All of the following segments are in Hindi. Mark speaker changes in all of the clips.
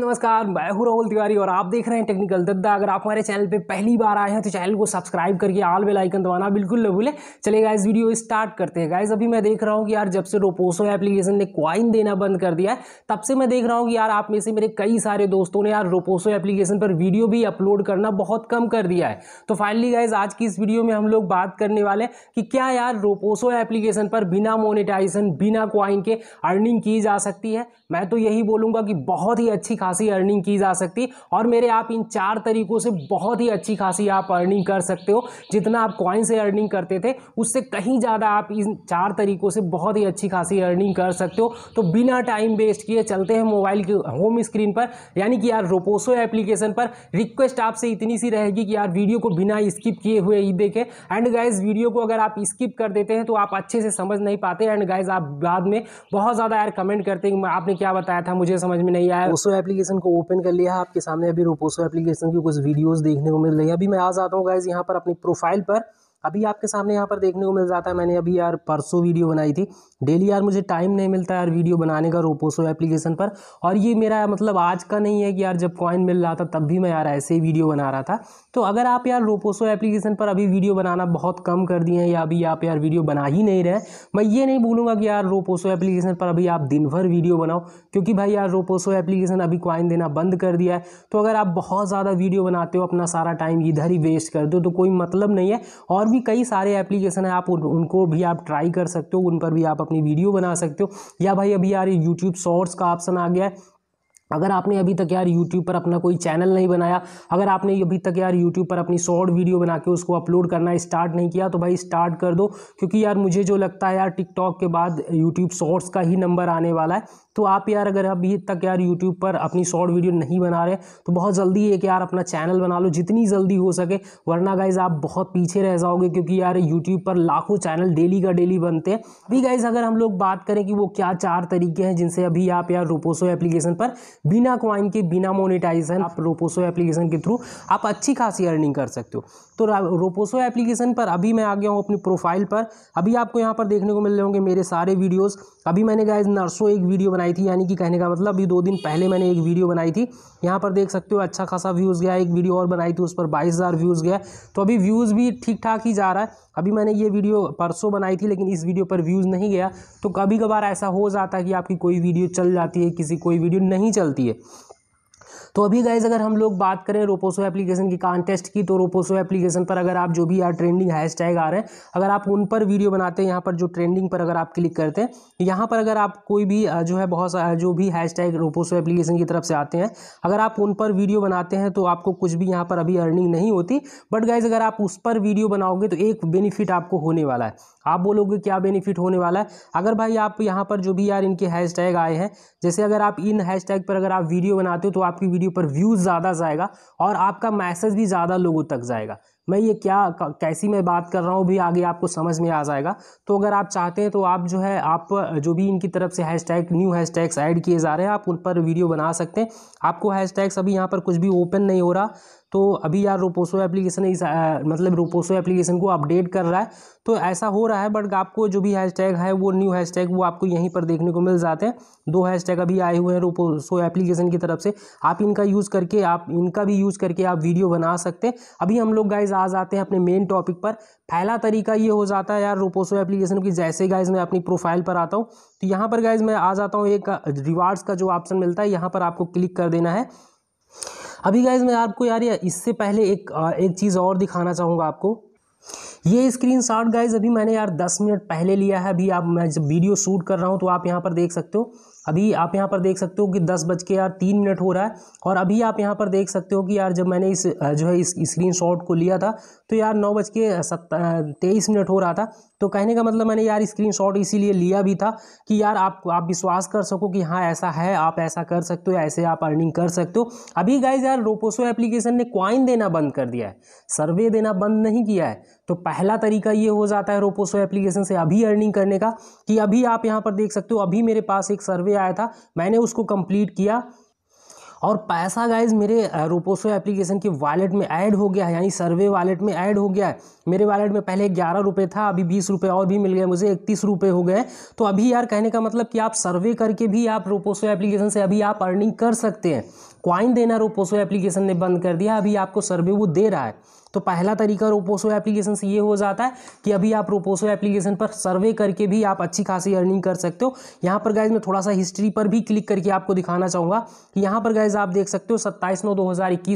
Speaker 1: नमस्कार मैं हूँ राहुल तिवारी और आप देख रहे हैं टेक्निकल दद्दा अगर आप हमारे चैनल पे पहली बार आए हैं तो चैनल को सब्सक्राइब करके आल बेल आइकन दबाना बिल्कुल न भूले चले गाइज वीडियो स्टार्ट करते हैं गाइज़ अभी मैं देख रहा हूँ कि यार जब से रोपोसो एप्लीकेशन ने क्वाइन देना बंद कर दिया है तब से मैं देख रहा हूँ कि यार आप में से मेरे कई सारे दोस्तों ने यार रोपोसो एप्लीकेशन पर वीडियो भी अपलोड करना बहुत कम कर दिया है तो फाइनली गाइज आज की इस वीडियो में हम लोग बात करने वाले हैं कि क्या यार रोपोसो एप्लीकेशन पर बिना मोनिटाइजेशन बिना क्वाइन के अर्निंग की जा सकती है मैं तो यही बोलूँगा कि बहुत ही अच्छी खासी अर्निंग की जा सकती और मेरे आप इन चार तरीकों से बहुत ही अच्छी खासी आप अर्निंग कर सकते हो जितना आप कॉइन से अर्निंग करते थे उससे कहीं ज़्यादा आप इन चार तरीकों से बहुत ही अच्छी खासी अर्निंग कर सकते हो तो बिना टाइम वेस्ट किए चलते हैं मोबाइल के होम स्क्रीन पर यानी कि यार रोपोसो एप्लीकेशन पर रिक्वेस्ट आपसे इतनी सी रहेगी कि यार वीडियो को बिना स्किप किए हुए ही देखें एंड गाइज वीडियो को अगर आप स्किप कर देते हैं तो आप अच्छे से समझ नहीं पाते एंड गाइज आप बाद में बहुत ज़्यादा यार कमेंट करते हैं आपने क्या बताया था मुझे समझ में नहीं आया उसो एप्लीकेशन एप्लीकेशन को ओपन कर लिया है आपके सामने अभी रोपोसो एप्लीकेशन की कुछ वीडियोस देखने को मिल रही है अभी मैं आ जाता हूँ गाइज यहाँ पर अपनी प्रोफाइल पर अभी आपके सामने यहाँ पर देखने को मिल जाता है मैंने अभी यार परसों वीडियो बनाई थी डेली यार मुझे टाइम नहीं मिलता यार वीडियो बनाने का रोपोसो एप्लीकेशन पर और ये मेरा मतलब आज का नहीं है कि यार जब कॉइन मिल रहा था तब भी मैं यार ऐसे ही वीडियो बना रहा था तो अगर आप यार रोपोसो एप्लीकेशन पर अभी वीडियो बनाना बहुत कम कर दिए हैं या अभी आप यार वीडियो बना ही नहीं रहे मैं ये नहीं बोलूँगा कि यार रोपोसो एप्लीकेशन पर अभी आप दिन भर वीडियो बनाओ क्योंकि भाई यार रोपोसो एप्लीकेशन अभी क्वाइन देना बंद कर दिया है तो अगर आप बहुत ज़्यादा वीडियो बनाते हो अपना सारा टाइम इधर ही वेस्ट कर दो तो कोई मतलब नहीं है और भी कई सारे एप्लीकेशन हैं आप उनको भी आप ट्राई कर सकते हो उन पर भी आप अपनी वीडियो बना सकते हो या भाई अभी यार यूट्यूब शॉर्ट्स का ऑप्शन आ गया है अगर आपने अभी तक यार YouTube पर अपना कोई चैनल नहीं बनाया अगर आपने अभी तक यार YouTube पर अपनी शॉर्ट वीडियो बना के उसको अपलोड करना स्टार्ट नहीं किया तो भाई स्टार्ट कर दो क्योंकि यार मुझे जो लगता है यार TikTok के बाद YouTube शॉर्ट्स का ही नंबर आने वाला है तो आप यार अगर अभी तक यार यूट्यूब पर अपनी शॉर्ट वीडियो नहीं बना रहे तो बहुत जल्दी एक यार अपना चैनल बना लो जितनी जल्दी हो सके वरना गाइज आप बहुत पीछे रह जाओगे क्योंकि यार यूट्यूब पर लाखों चैनल डेली का डेली बनते हैं भी गाइज अगर हम लोग बात करें कि वो क्या चार तरीके हैं जिनसे अभी आप यार रोपोसो एप्लीकेशन पर बिना क्वाइन के बिना मोनिटाइजेशन आप रोपोसो एप्लीकेशन के थ्रू आप अच्छी खासी अर्निंग कर सकते हो तो रोपोसो एप्लीकेशन पर अभी मैं आ गया हूँ अपनी प्रोफाइल पर अभी आपको यहाँ पर देखने को मिल रहे होंगे मेरे सारे वीडियोज़ अभी मैंने गाइज नर्सों एक वीडियो बनाई थी यानी कि कहने का मतलब अभी दो दिन पहले मैंने एक वीडियो बनाई थी यहाँ पर देख सकते हो अच्छा खासा व्यूज़ गया एक वीडियो और बनाई थी उस पर बाईस व्यूज़ गया तो अभी व्यूज़ भी ठीक ठाक ही जा रहा है अभी मैंने ये वीडियो परसों बनाई थी लेकिन इस वीडियो पर व्यूज़ नहीं गया तो कभी कभार ऐसा हो जाता है कि आपकी कोई वीडियो चल जाती है किसी कोई वीडियो नहीं चलती है तो अभी गाइज अगर हम लोग बात करें रोपोसो एप्लीकेशन की कॉन्टेस्ट की तो रोपोसो एप्लीकेशन पर अगर आप जो भी यार ट्रेंडिंग टैग आ रहे हैं अगर आप उन पर वीडियो बनाते हैं यहाँ पर जो ट्रेंडिंग पर अगर आप क्लिक करते हैं यहाँ पर अगर आप कोई भी जो है बहुत सारा जो भी हैश टैग रोपोसो एप्लीकेशन की तरफ से आते हैं अगर आप उन पर वीडियो बनाते हैं तो आपको कुछ भी यहाँ पर अभी अर्निंग नहीं होती बट गाइज अगर आप उस पर वीडियो बनाओगे तो एक बेनिफिट आपको होने वाला है आप बोलोगे क्या बेनिफिट होने वाला है अगर भाई आप यहाँ पर जो भी यार इनके हैशटैग आए हैं जैसे अगर आप इन हैशटैग पर अगर आप वीडियो बनाते हो तो आपकी वीडियो पर व्यूज़ ज़्यादा जाएगा और आपका मैसेज भी ज़्यादा लोगों तक जाएगा मैं ये क्या कैसी मैं बात कर रहा हूँ भी आगे आपको समझ में आ जाएगा तो अगर आप चाहते हैं तो आप जो है आप जो भी इनकी तरफ से हैशटैग न्यू हैशटैग्स ऐड किए जा रहे हैं आप उन पर वीडियो बना सकते हैं आपको हैशटैग्स अभी यहाँ पर कुछ भी ओपन नहीं हो रहा तो अभी यार रोपोसो एप्लीकेशन इस आ, मतलब रोपोसो एप्लीकेशन को अपडेट कर रहा है तो ऐसा हो रहा है बट आपको जो भी हैशटैग है वो न्यू हैशटैग वो आपको यहीं पर देखने को मिल जाते हैं दो हैशटैग अभी आए हुए हैं रोपोसो एप्लीकेशन की तरफ से आप इनका यूज़ करके आप इनका भी यूज़ करके आप वीडियो बना सकते हैं अभी हम लोग गाइज आ जाते हैं अपने मेन टॉपिक पर पहला तरीका ये हो जाता है यार रोपोसो एप्लीकेशन की जैसे गाइज मैं अपनी प्रोफाइल पर आता हूँ तो यहाँ पर गाइज मैं आ जाता हूँ एक रिवार्ड्स का जो ऑप्शन मिलता है यहाँ पर आपको क्लिक कर देना है अभी गाइज मैं आपको यार या इससे पहले एक एक चीज़ और दिखाना चाहूँगा आपको ये स्क्रीन शॉट गाइज अभी मैंने यार दस मिनट पहले लिया है अभी आप मैं जब वीडियो शूट कर रहा हूँ तो आप यहाँ पर देख सकते हो अभी आप यहाँ पर देख सकते हो कि दस बज के यार तीन मिनट हो रहा है और अभी आप यहाँ पर देख सकते हो कि यार जब मैंने इस जो है इस स्क्रीन शॉट को लिया था तो यार नौ बज के तेईस मिनट हो रहा था तो कहने का मतलब मैंने यार स्क्रीनशॉट इसीलिए लिया भी था कि यार आप आप विश्वास कर सको कि हाँ ऐसा है आप ऐसा कर सकते हो ऐसे आप अर्निंग कर सकते हो अभी गाइज यार रोपोसो एप्लीकेशन ने क्वाइन देना बंद कर दिया है सर्वे देना बंद नहीं किया है तो पहला तरीका ये हो जाता है रोपोसो एप्लीकेशन से अभी अर्निंग करने का कि अभी आप यहाँ पर देख सकते हो अभी मेरे पास एक सर्वे आया था मैंने उसको कंप्लीट किया और पैसा गाइज मेरे रोपोसो एप्लीकेशन के वॉलेट में ऐड हो गया है यानी सर्वे वॉलेट में ऐड हो गया है मेरे वॉलेट में पहले ग्यारह रुपये था अभी बीस रुपये और भी मिल गए मुझे इकतीस रुपये हो गए तो अभी यार कहने का मतलब कि आप सर्वे करके भी आप रोपोसो एप्लीकेशन से अभी आप अर्निंग कर सकते हैं क्वाइन देना रोपोसो एप्लीकेशन ने बंद कर दिया अभी आपको सर्वे वो दे रहा है तो पहला तरीका रोपोसो एप्लीकेशन से ये हो जाता है कि अभी आप रोपोसो एप्लीकेशन पर सर्वे करके भी आप अच्छी खासी अर्निंग कर सकते हो यहाँ पर गाइज मैं थोड़ा सा हिस्ट्री पर भी क्लिक करके आपको दिखाना चाहूँगा कि यहाँ पर गाइज आप देख सकते हो सत्ताईस नौ दो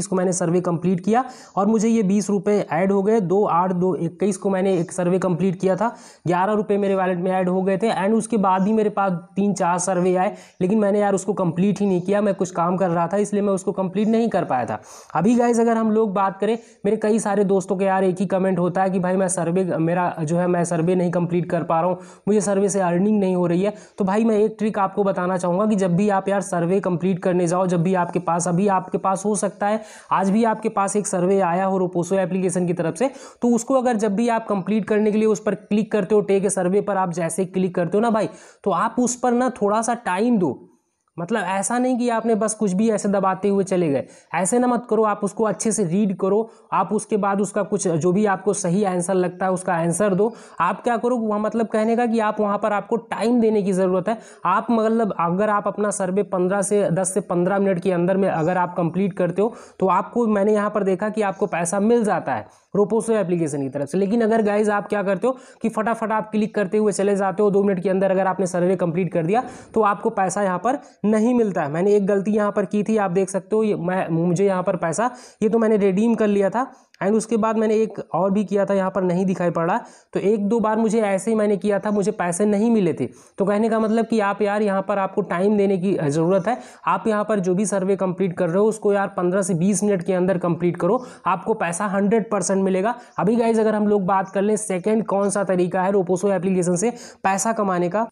Speaker 1: को मैंने सर्वे कंप्लीट किया और मुझे ये बीस रुपये ऐड हो गए दो आठ दो इक्कीस को मैंने एक सर्वे कम्प्लीट किया था ग्यारह रुपये मेरे वैलेट में ऐड हो गए थे एंड उसके बाद भी मेरे पास तीन चार सर्वे आए लेकिन मैंने यार उसको कम्प्लीट ही नहीं किया मैं कुछ काम कर रहा था इसलिए मैं उसको कम्प्लीट नहीं कर पाया था अभी गाइज अगर हम लोग बात करें मेरे कई सारे दोस्तों के यार एक ही कमेंट होता है कि भाई मैं सर्वे मेरा जो है मैं सर्वे नहीं कंप्लीट कर पा रहा हूँ मुझे सर्वे से अर्निंग नहीं हो रही है तो भाई मैं एक ट्रिक आपको बताना चाहूँगा कि जब भी आप यार सर्वे कंप्लीट करने जाओ जब भी आपके पास अभी आपके पास हो सकता है आज भी आपके पास एक सर्वे आया हो रोपोसो एप्लीकेशन की तरफ से तो उसको अगर जब भी आप कंप्लीट करने के लिए उस पर क्लिक करते हो टेक सर्वे पर आप जैसे क्लिक करते हो ना भाई तो आप उस पर ना थोड़ा सा टाइम दो मतलब ऐसा नहीं कि आपने बस कुछ भी ऐसे दबाते हुए चले गए ऐसे ना मत करो आप उसको अच्छे से रीड करो आप उसके बाद उसका कुछ जो भी आपको सही आंसर लगता है उसका आंसर दो आप क्या करो वहाँ मतलब कहने का कि आप वहाँ पर आपको टाइम देने की ज़रूरत है आप मतलब अगर आप अपना सर्वे पंद्रह से दस से पंद्रह मिनट के अंदर में अगर आप कंप्लीट करते हो तो आपको मैंने यहाँ पर देखा कि आपको पैसा मिल जाता है रोपोसो एप्लीकेशन की तरफ से लेकिन अगर गाइज आप क्या करते हो कि फटाफट आप क्लिक करते हुए चले जाते हो दो मिनट के अंदर अगर आपने सर्वे कंप्लीट कर दिया तो आपको पैसा यहाँ पर नहीं मिलता है मैंने एक गलती यहाँ पर की थी आप देख सकते हो मैं मुझे यहाँ पर पैसा ये तो मैंने रिडीम कर लिया था एंड उसके बाद मैंने एक और भी किया था यहाँ पर नहीं दिखाई पड़ा तो एक दो बार मुझे ऐसे ही मैंने किया था मुझे पैसे नहीं मिले थे तो कहने का मतलब कि आप यार यहाँ पर आपको टाइम देने की ज़रूरत है आप यहाँ पर जो भी सर्वे कंप्लीट कर रहे हो उसको यार पंद्रह से बीस मिनट के अंदर कंप्लीट करो आपको पैसा हंड्रेड परसेंट मिलेगा अभी गाइज अगर हम लोग बात कर लें सेकेंड कौन सा तरीका है रोपोसो एप्लीकेशन से पैसा कमाने का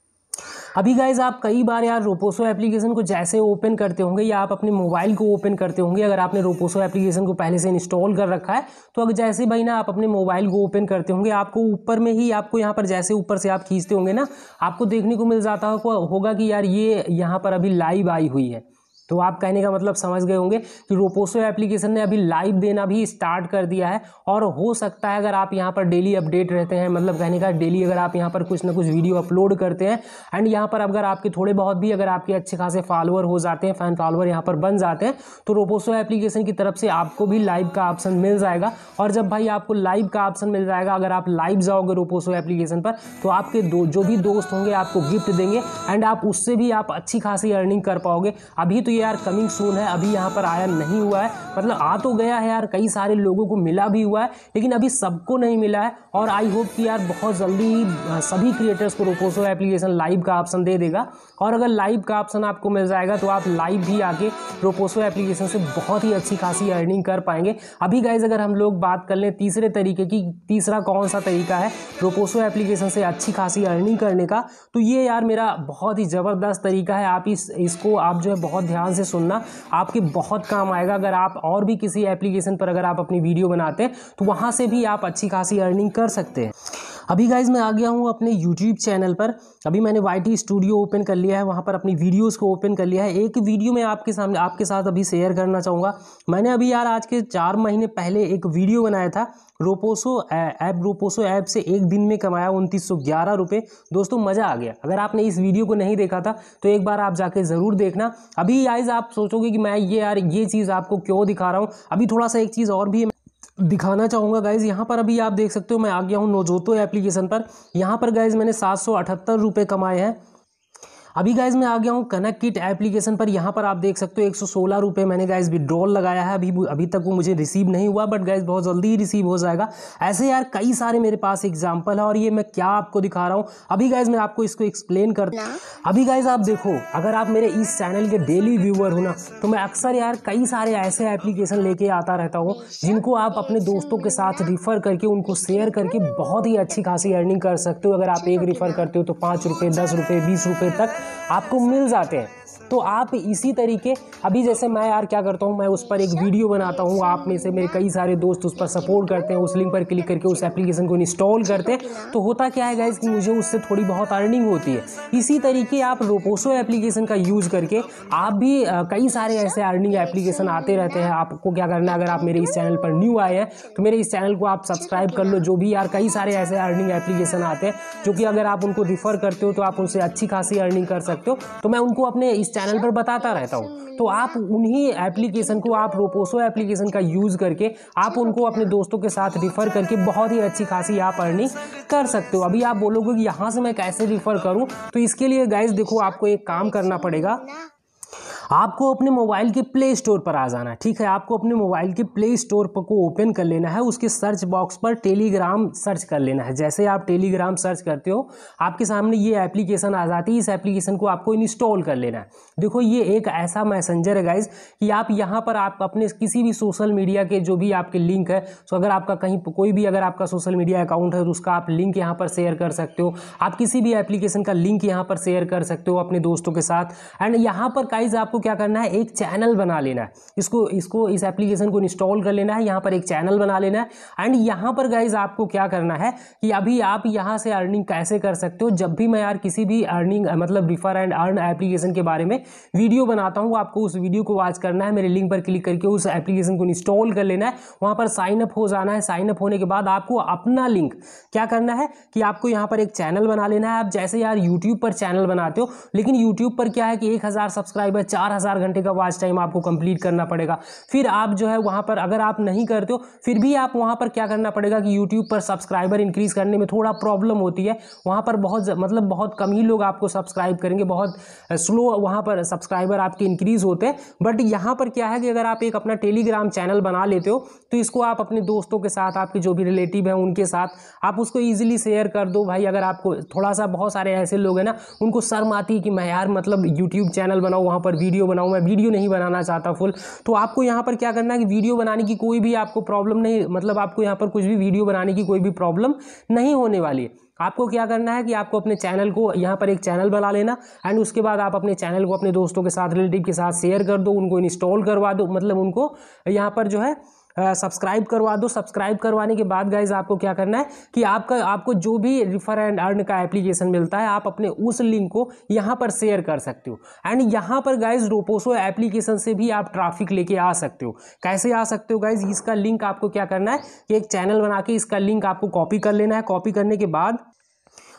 Speaker 1: अभी गाइज आप कई बार यार रोपोसो एप्लीकेशन को जैसे ओपन करते होंगे या आप अपने मोबाइल को ओपन करते होंगे अगर आपने रोपोसो एप्लीकेशन को पहले से इंस्टॉल कर रखा है तो अगर जैसे भाई ना आप अपने मोबाइल को ओपन करते होंगे आपको ऊपर में ही आपको यहाँ पर जैसे ऊपर से आप खींचते होंगे ना आपको देखने को मिल जाता होगा कि यार ये यहाँ पर अभी लाइव आई हुई है तो आप कहने का मतलब समझ गए होंगे कि रोपोसो एप्लीकेशन ने अभी लाइव देना भी स्टार्ट कर दिया है और हो सकता है अगर आप यहाँ पर डेली अपडेट रहते हैं मतलब कहने का डेली अगर आप यहाँ पर कुछ ना कुछ वीडियो अपलोड करते हैं एंड यहाँ पर अगर आपके थोड़े बहुत भी अगर आपके अच्छे खासे फॉलोअर हो जाते हैं फैन फॉलोअर यहाँ पर बन जाते हैं तो रोपोसो एप्लीकेशन की तरफ से आपको भी लाइव का ऑप्शन मिल जाएगा और जब भाई आपको लाइव का ऑप्शन मिल जाएगा अगर आप लाइव जाओगे रोपोसो एप्लीकेशन पर तो आपके दो जो भी दोस्त होंगे आपको गिफ्ट देंगे एंड आप उससे भी आप अच्छी खासी अर्निंग कर पाओगे अभी तो ये यार कमिंग सून है अभी यहाँ पर आया नहीं हुआ है मतलब आ तो गया है यार कई सारे लोगों को मिला भी हुआ है लेकिन अभी सबको नहीं मिला है और आई होप कि यार बहुत जल्दी सभी क्रिएटर्स को रोपोसो एप्लीकेशन लाइव का ऑप्शन दे देगा और अगर लाइव का ऑप्शन आपको मिल जाएगा तो आप लाइव भी आके रोपोसो एप्लीकेशन से बहुत ही अच्छी खासी अर्निंग कर पाएंगे अभी गाइज अगर हम लोग बात कर लें तीसरे तरीके की तीसरा कौन सा तरीका है रोपोसो एप्लीकेशन से अच्छी खासी अर्निंग करने का तो ये यार मेरा बहुत ही ज़बरदस्त तरीका है आप इस इसको आप जो है बहुत ध्यान ध्यान से सुनना आपके बहुत काम आएगा अगर आप और भी किसी एप्लीकेशन पर अगर आप अपनी वीडियो बनाते हैं तो वहाँ से भी आप अच्छी खासी अर्निंग कर सकते हैं अभी गाइज मैं आ गया हूँ अपने यूट्यूब चैनल पर अभी मैंने वाई स्टूडियो ओपन कर लिया है वहाँ पर अपनी वीडियोस को ओपन कर लिया है एक वीडियो मैं आपके सामने आपके साथ अभी शेयर करना चाहूँगा मैंने अभी यार आज के चार महीने पहले एक वीडियो बनाया था रोपोसो ऐप रोपोसो ऐप से एक दिन में कमाया उनतीस सौ ग्यारह रुपये दोस्तों मज़ा आ गया अगर आपने इस वीडियो को नहीं देखा था तो एक बार आप जाके ज़रूर देखना अभी आइज आप सोचोगे कि मैं ये यार ये चीज़ आपको क्यों दिखा रहा हूँ अभी थोड़ा सा एक चीज़ और भी दिखाना चाहूँगा गाइज़ यहाँ पर अभी आप देख सकते हो मैं आ गया हूँ नोजोतो एप्लीकेशन पर यहाँ पर गाइज़ मैंने सात सौ अठहत्तर रुपये कमाए हैं अभी गाइज मैं आ गया हूँ कनेक्ट किट एप्लीकेशन पर यहाँ पर आप देख सकते हो एक सौ मैंने गाइज विड्रॉल लगाया है अभी अभी तक वो मुझे रिसीव नहीं हुआ बट गाइज बहुत जल्दी ही रिसीव हो जाएगा ऐसे यार कई सारे मेरे पास एग्जाम्पल है और ये मैं क्या आपको दिखा रहा हूँ अभी गाइज मैं आपको इसको एक्सप्लेन कर अभी गाइज आप देखो अगर आप मेरे इस चैनल के डेली व्यूअर हो ना तो मैं अक्सर यार कई सारे ऐसे एप्लीकेशन लेके आता रहता हूँ जिनको आप अपने दोस्तों के साथ रिफ़र करके उनको शेयर करके बहुत ही अच्छी खासी अर्निंग कर सकते हो अगर आप एक रिफ़र करते हो तो पाँच रुपये दस रुपये बीस रुपये तक आपको मिल जाते हैं तो आप इसी तरीके अभी जैसे मैं यार क्या करता हूँ मैं उस पर एक वीडियो बनाता हूँ आप में से मेरे कई सारे दोस्त उस पर सपोर्ट करते हैं उस लिंक पर क्लिक करके उस एप्लीकेशन को इंस्टॉल करते हैं तो होता क्या है गाइज कि मुझे उससे थोड़ी बहुत अर्निंग होती है इसी तरीके आप रोपोसो एप्लीकेशन का यूज़ करके आप भी कई सारे ऐसे अर्निंग एप्लीकेशन आते रहते हैं आपको क्या करना है अगर आप मेरे इस चैनल पर न्यू आए हैं तो मेरे इस चैनल को आप सब्सक्राइब कर लो जो भी यार कई सारे ऐसे अर्निंग एप्लीकेशन आते हैं जो कि अगर आप उनको रिफ़र करते हो तो आप उनसे अच्छी खासी अर्निंग कर सकते हो तो मैं उनको अपने इस चैनल पर बताता रहता हूँ तो आप उन्हीं एप्लीकेशन को आप रोपोसो एप्लीकेशन का यूज़ करके आप उनको अपने दोस्तों के साथ रिफ़र करके बहुत ही अच्छी खासी आप अर्निंग कर सकते हो अभी आप बोलोगे कि यहाँ से मैं कैसे रिफ़र करूँ तो इसके लिए गाइज देखो आपको एक काम करना पड़ेगा आपको अपने मोबाइल के प्ले स्टोर पर आ जाना है ठीक है आपको अपने मोबाइल के प्ले स्टोर पर को ओपन कर लेना है उसके सर्च बॉक्स पर टेलीग्राम सर्च कर लेना है जैसे आप टेलीग्राम सर्च करते हो आपके सामने ये एप्लीकेशन आ जाती है इस एप्लीकेशन को आपको इंस्टॉल कर लेना है देखो ये एक ऐसा मैसेंजर है गाइज कि आप यहाँ पर आप अपने किसी भी सोशल मीडिया के जो भी आपके लिंक है तो अगर आपका कहीं कोई भी अगर आपका सोशल मीडिया अकाउंट है तो उसका आप लिंक यहाँ पर शेयर कर सकते हो आप किसी भी एप्लीकेशन का लिंक यहाँ पर शेयर कर सकते हो अपने दोस्तों के साथ एंड यहाँ पर गाइज आपको क्या करना है एक चैनल बना लेना है इसको इसको इस एप्लीकेशन को इंस्टॉल कर लेना है यहाँ पर एक चैनल बना लेना है एंड यहाँ पर गाइज आपको क्या करना है कि अभी आप यहाँ से अर्निंग कैसे कर सकते हो जब भी मैं यार किसी भी अर्निंग मतलब रिफर एंड अर्न एप्लीकेशन के बारे में वीडियो बनाता हूँ आपको उस वीडियो को वॉच करना है मेरे लिंक पर क्लिक करके उस एप्लीकेशन को इंस्टॉल कर लेना है वहाँ पर साइन अप हो जाना है साइन अप होने के बाद आपको अपना लिंक क्या करना है कि आपको यहाँ पर एक चैनल बना लेना है आप जैसे यार यूट्यूब पर चैनल बनाते हो लेकिन यूट्यूब पर क्या है कि एक हज़ार सब्सक्राइबर चार चार हज़ार घंटे का वाच टाइम आपको कंप्लीट करना पड़ेगा फिर आप जो है वहाँ पर अगर आप नहीं करते हो फिर भी आप वहाँ पर क्या करना पड़ेगा कि यूट्यूब पर सब्सक्राइबर इंक्रीज़ करने में थोड़ा प्रॉब्लम होती है वहाँ पर बहुत मतलब बहुत कम ही लोग आपको सब्सक्राइब करेंगे बहुत स्लो वहाँ पर सब्सक्राइबर आपके इंक्रीज़ होते हैं बट यहाँ पर क्या है कि अगर आप एक अपना टेलीग्राम चैनल बना लेते हो तो इसको आप अपने दोस्तों के साथ आपके जो भी रिलेटिव हैं उनके साथ आप उसको ईजिली शेयर कर दो भाई अगर आपको थोड़ा सा बहुत सारे ऐसे लोग हैं ना उनको शर्म आती है कि मैं यार मतलब यूट्यूब चैनल बनाऊँ वहाँ पर वीडियो वीडियो बनाऊँ मैं वीडियो नहीं बनाना चाहता फुल तो आपको यहाँ पर क्या करना है कि वीडियो बनाने की कोई भी आपको प्रॉब्लम नहीं मतलब आपको यहाँ पर कुछ भी वीडियो बनाने की कोई भी प्रॉब्लम नहीं होने वाली है आपको क्या करना है कि आपको अपने चैनल को यहाँ पर एक चैनल बना लेना एंड उसके बाद आप अपने चैनल को अपने दोस्तों के साथ रिलेटिव के साथ शेयर कर दो उनको इंस्टॉल करवा दो मतलब उनको यहाँ पर जो है सब्सक्राइब करवा दो सब्सक्राइब करवाने के बाद गाइज आपको क्या करना है कि आपका आपको जो भी रिफर एंड अर्न का एप्लीकेशन मिलता है आप अपने उस लिंक को यहाँ पर शेयर कर सकते हो एंड यहाँ पर गाइज रोपोसो एप्लीकेशन से भी आप ट्रैफिक लेके आ सकते हो कैसे आ सकते हो गाइज इसका लिंक आपको क्या करना है कि एक चैनल बना के इसका लिंक आपको कॉपी कर लेना है कॉपी करने के बाद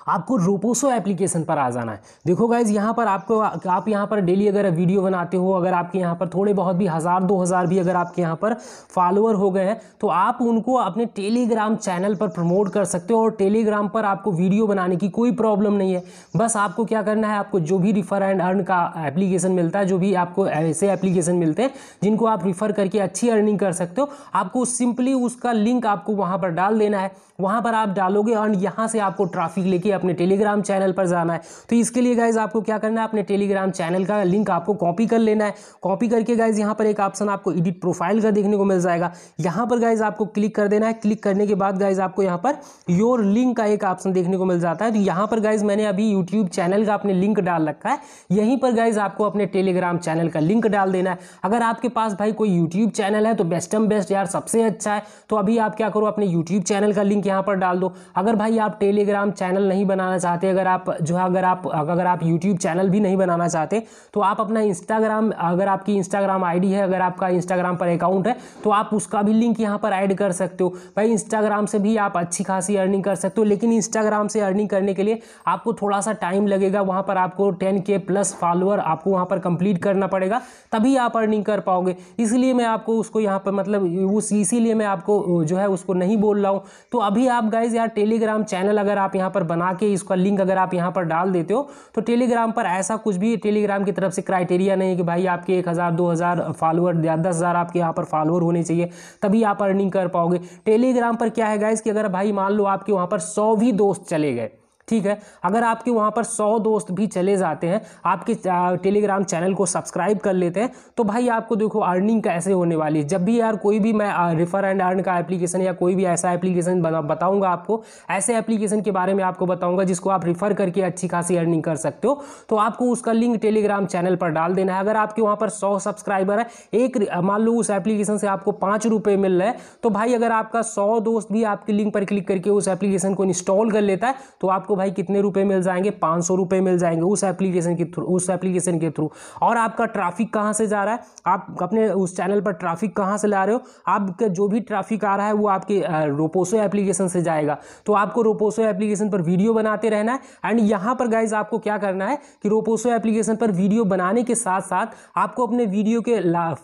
Speaker 1: आपको रोपोसो एप्लीकेशन पर आ जाना है देखो गाइज यहाँ पर आपको आप यहाँ पर डेली अगर वीडियो बनाते हो अगर आपके यहाँ पर थोड़े बहुत भी हज़ार दो हज़ार भी अगर आपके यहाँ पर फॉलोअर हो गए हैं तो आप उनको अपने टेलीग्राम चैनल पर प्रमोट कर सकते हो और टेलीग्राम पर आपको वीडियो बनाने की कोई प्रॉब्लम नहीं है बस आपको क्या करना है आपको जो भी रिफ़र एंड अर्न का एप्लीकेशन मिलता है जो भी आपको ऐसे एप्लीकेशन मिलते हैं जिनको आप रिफ़र करके अच्छी अर्निंग कर सकते हो आपको सिंपली उसका लिंक आपको वहाँ पर डाल देना है वहाँ पर आप डालोगे और यहाँ से आपको ट्रैफिक लेके लिए अपने टेलीग्राम चैनल पर जाना है तो इसके लिए गाइज आपको क्या करना है अपने टेलीग्राम चैनल का लिंक आपको कॉपी कर लेना है कॉपी करके गाइज यहाँ पर एक ऑप्शन आपको एडिट प्रोफाइल का देखने को मिल जाएगा यहाँ पर गाइज आपको क्लिक कर देना है क्लिक करने के बाद गाइज आपको यहाँ पर योर लिंक का एक ऑप्शन देखने को मिल जाता है तो यहाँ पर गाइज मैंने अभी यूट्यूब चैनल का अपने लिंक डाल रखा है यहीं पर गाइज आपको अपने टेलीग्राम चैनल का लिंक डाल देना है अगर आपके पास भाई कोई यूट्यूब चैनल है तो बेस्ट एम बेस्ट यार सबसे अच्छा है तो अभी आप क्या करो अपने यूट्यूब चैनल का लिंक यहाँ पर डाल दो अगर भाई आप टेलीग्राम चैनल नहीं नहीं बनाना चाहते अगर आप जो है अगर आप अगर आप यूट्यूब चैनल भी नहीं बनाना चाहते तो आप अपना इंस्टाग्राम अगर आपकी इंस्टाग्राम आईडी है अगर आपका इंस्टाग्राम पर अकाउंट है तो आप उसका भी लिंक यहाँ पर ऐड कर सकते हो भाई इंस्टाग्राम से भी आप अच्छी खासी अर्निंग कर सकते हो लेकिन इंस्टाग्राम से अर्निंग करने के लिए आपको थोड़ा सा टाइम लगेगा वहाँ पर आपको टेन के प्लस फॉलोअर आपको वहाँ पर कंप्लीट करना पड़ेगा तभी आप अर्निंग कर पाओगे इसलिए मैं आपको उसको यहाँ पर मतलब उस इसीलिए मैं आपको जो है उसको नहीं बोल रहा हूँ तो अभी आप गाइज यार टेलीग्राम चैनल अगर आप यहाँ पर बना बना के इसका लिंक अगर आप यहाँ पर डाल देते हो तो टेलीग्राम पर ऐसा कुछ भी टेलीग्राम की तरफ से क्राइटेरिया नहीं कि भाई आपके एक हज़ार दो हज़ार फॉलोअर या दस हज़ार आपके यहाँ पर फॉलोअर होने चाहिए तभी आप अर्निंग कर पाओगे टेलीग्राम पर क्या है गाइज कि अगर भाई मान लो आपके वहाँ पर सौ भी दोस्त चले गए ठीक है अगर आपके वहाँ पर सौ दोस्त भी चले जाते हैं आपके टेलीग्राम चैनल को सब्सक्राइब कर लेते हैं तो भाई आपको देखो अर्निंग कैसे होने वाली है जब भी यार कोई भी मैं रिफर एंड अर्न का एप्लीकेशन या कोई भी ऐसा एप्लीकेशन बताऊंगा आपको ऐसे एप्लीकेशन के बारे में आपको बताऊंगा जिसको आप रिफर करके अच्छी खासी अर्निंग कर सकते हो तो आपको उसका लिंक टेलीग्राम चैनल पर डाल देना है अगर आपके वहाँ पर सौ सब्सक्राइबर है एक मान लो उस एप्लीकेशन से आपको पाँच रुपये मिल रहा है तो भाई अगर आपका सौ दोस्त भी आपके लिंक पर क्लिक करके उस एप्लीकेशन को इंस्टॉल कर लेता है तो आपको आपको भाई कितने रुपए मिल जाएंगे पाँच सौ रुपये मिल जाएंगे उस एप्लीकेशन के थ्रू उस एप्लीकेशन के थ्रू और आपका ट्रैफिक कहाँ से जा रहा है आप अपने उस चैनल पर ट्रैफिक कहाँ से ला रहे हो आपका जो भी ट्रैफिक आ रहा है वो आपके रोपोसो एप्लीकेशन से जाएगा तो आपको रोपोसो एप्लीकेशन पर वीडियो बनाते रहना है एंड यहाँ पर गाइज आपको क्या करना है कि रोपोसो एप्लीकेशन पर वीडियो बनाने के साथ साथ आपको अपने वीडियो के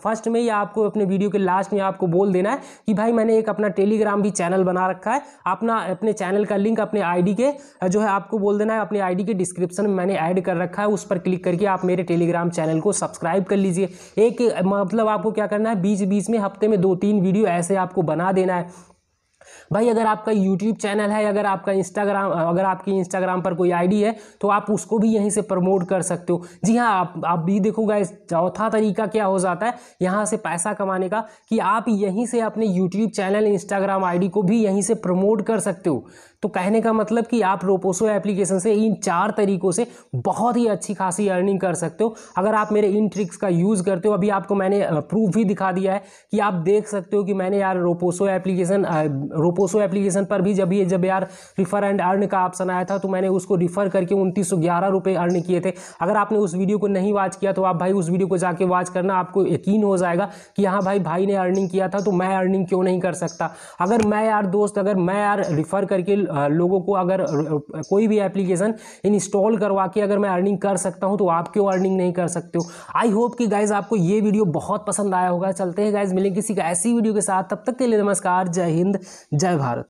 Speaker 1: फर्स्ट में या आपको अपने वीडियो के लास्ट में आपको बोल देना है कि भाई मैंने एक अपना टेलीग्राम भी चैनल बना रखा है अपना अपने चैनल का लिंक अपने आईडी के जो जो है आपको बोल देना है अपनी आईडी के डिस्क्रिप्शन में मैंने ऐड कर रखा है उस पर क्लिक करके आप मेरे टेलीग्राम चैनल को सब्सक्राइब कर लीजिए एक मतलब आपको क्या करना है बीच बीच में हफ्ते में दो तीन वीडियो ऐसे आपको बना देना है भाई अगर आपका यूट्यूब चैनल है अगर आपका इंस्टाग्राम अगर आपकी इंस्टाग्राम पर कोई आईडी है तो आप उसको भी यहीं से प्रमोट कर सकते हो जी हाँ आप आप भी देखोगा चौथा तरीका क्या हो जाता है यहाँ से पैसा कमाने का कि आप यहीं से अपने यूट्यूब चैनल इंस्टाग्राम आईडी को भी यहीं से प्रमोट कर सकते हो तो कहने का मतलब कि आप रोपोसो एप्लीकेशन से इन चार तरीकों से बहुत ही अच्छी खासी अर्निंग कर सकते हो अगर आप मेरे इन ट्रिक्स का यूज़ करते हो अभी आपको मैंने प्रूफ भी दिखा दिया है कि आप देख सकते हो कि मैंने यार रोपोसो एप्लीकेशन रोपोसो एप्लीकेशन पर भी जब ये जब यार रिफ़र एंड अर्न का ऑप्शन आया था तो मैंने उसको रिफ़र करके उनतीस सौ ग्यारह रुपये अर्न किए थे अगर आपने उस वीडियो को नहीं वॉच किया तो आप भाई उस वीडियो को जाके वॉच करना आपको यकीन हो जाएगा कि हाँ भाई भाई ने अर्निंग किया था तो मैं अर्निंग क्यों नहीं कर सकता अगर मैं यार दोस्त अगर मैं यार रिफ़र करके लोगों को अगर कोई भी एप्लीकेशन इंस्टॉल करवा के अगर मैं अर्निंग कर सकता हूँ तो आप क्यों अर्निंग नहीं कर सकते हो आई होप कि गाइज आपको ये वीडियो बहुत पसंद आया होगा चलते हैं गाइज मिलेंगे किसी का ऐसी वीडियो के साथ तब तक के लिए नमस्कार जय हिंद जय भारत